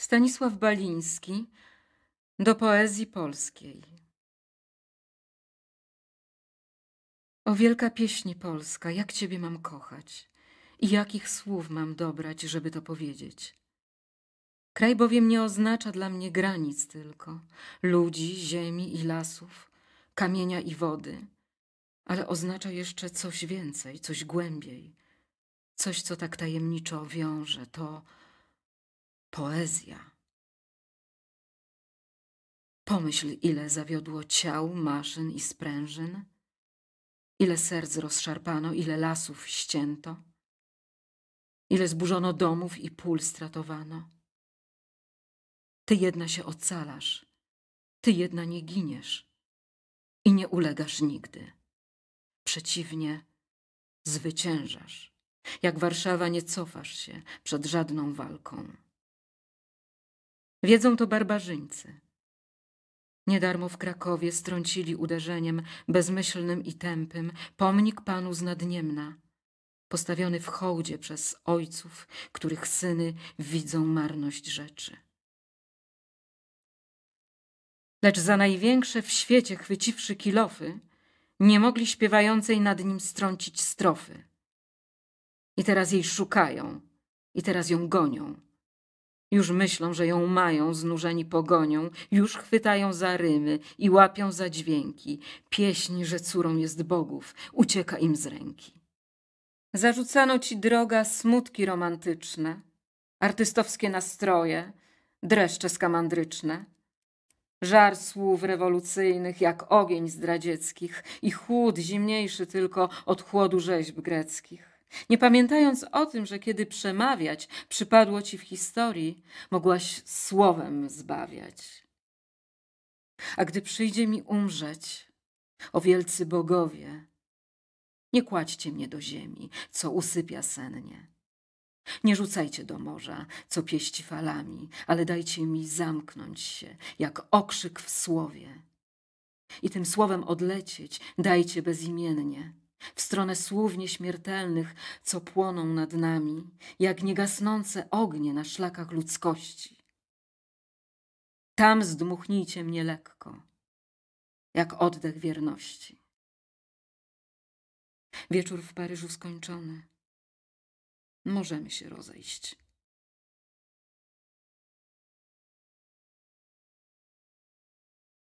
Stanisław Baliński do poezji polskiej. O wielka pieśni polska, jak ciebie mam kochać i jakich słów mam dobrać, żeby to powiedzieć. Kraj bowiem nie oznacza dla mnie granic tylko, ludzi, ziemi i lasów, kamienia i wody, ale oznacza jeszcze coś więcej, coś głębiej, coś, co tak tajemniczo wiąże to, poezja. Pomyśl, ile zawiodło ciał, maszyn i sprężyn, ile serc rozszarpano, ile lasów ścięto, ile zburzono domów i pól stratowano. Ty jedna się ocalasz, ty jedna nie giniesz i nie ulegasz nigdy. Przeciwnie, zwyciężasz. Jak Warszawa nie cofasz się przed żadną walką. Wiedzą to barbarzyńcy. Niedarmo w Krakowie strącili uderzeniem bezmyślnym i tępym pomnik panu z Nadniemna, postawiony w hołdzie przez ojców, których syny widzą marność rzeczy. Lecz za największe w świecie chwyciwszy kilofy, nie mogli śpiewającej nad nim strącić strofy. I teraz jej szukają, i teraz ją gonią już myślą, że ją mają, znużeni pogonią, już chwytają za rymy i łapią za dźwięki. Pieśń, że córą jest bogów, ucieka im z ręki. Zarzucano ci droga smutki romantyczne, artystowskie nastroje, dreszcze skamandryczne. Żar słów rewolucyjnych jak ogień zdradzieckich i chłód zimniejszy tylko od chłodu rzeźb greckich. Nie pamiętając o tym, że kiedy przemawiać przypadło ci w historii, mogłaś słowem zbawiać. A gdy przyjdzie mi umrzeć, o wielcy bogowie, nie kładźcie mnie do ziemi, co usypia sennie. Nie rzucajcie do morza, co pieści falami, ale dajcie mi zamknąć się, jak okrzyk w słowie. I tym słowem odlecieć dajcie bezimiennie w stronę słów nieśmiertelnych, co płoną nad nami, jak niegasnące ognie na szlakach ludzkości. Tam zdmuchnijcie mnie lekko, jak oddech wierności. Wieczór w Paryżu skończony. Możemy się rozejść.